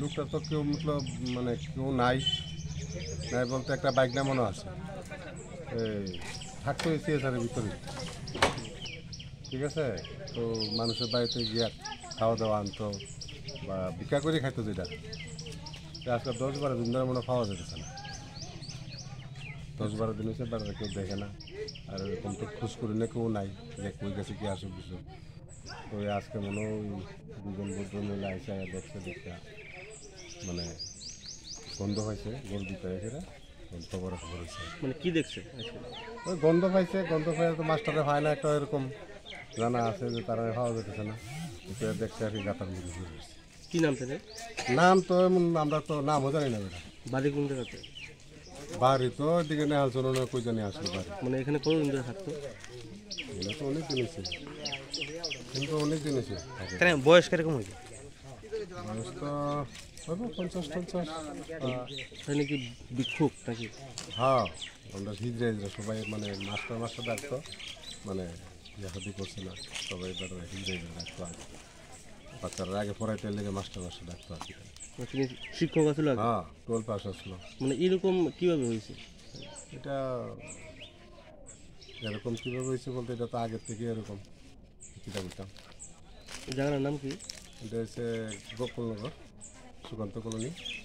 লোকটা তো কেউ মতলব মানে কেউ নাই নাই বলতে একটা বাইক নামানো আছে থাকতো সিএসআরের ভিতরে ঠিক আছে তো মানুষের বাড়িতে গিয়া খাওয়া দাওয়া আনতো বা বিকা করে খাইতো যেটা আজকাল দশ বারো দিন মনে খাওয়া যেতেছে না দশ বারো দিন হয়েছে বাড়িতে কেউ দেখে না আর এরকম তো খোঁজ করি না কেউ নাই যে কই গেছে কি আসুক কিছু তো আজকে মনে হয় দুজন বন্ধু মিলে আইসা দেখছে দেখছে মানে গন্ধ হয়েছে গরু এসে খবর হয়েছে মানে কি দেখছে ওই গন্ধ পাইছে গন্ধ পাইছে তো মাস্টারে হয় না একটা এরকম জানা আছে যে তারা হওয়া যেতেছে না এটা দেখছে আর কি গাতার মধ্যে কি নাম তাদের নাম তো এমন আমরা তো নামও জানি না বাড়ি গুন্ডে বাড়ি তো এদিকে নেহাল চলো না কই জানি আসতে পারে মানে এখানে কতদিন ধরে থাকতো এগুলো তো অনেক দিন আছে কিন্তু অনেক দিন আছে বয়স কিরকম হয়েছে বয়স তো হবে পঞ্চাশ পঞ্চাশ তাহলে নাকি বিক্ষোভ নাকি হ্যাঁ আমরা হিজড়ে হিজড়ে সবাই মানে মাস্টার মাস্টার ডাকতো মানে ইয়াহাদি করছে না সবাই এবার হিজড়ে হিজড়ে ডাকতো বাচ্চারা আগে পড়াইতে লেগে মাস্টার মাস্টার ডাকতো আর কি তিনি শিক্ষক আছিল আগে হ্যাঁ টুয়েলভ পাস আসলো মানে এরকম কীভাবে হয়েছে এটা এরকম কীভাবে হয়েছে বলতে এটা তো আগের থেকে এরকম কিতা করতাম জায়গার নাম কি এটা হচ্ছে গোপলনগর সুকান্ত কলোনি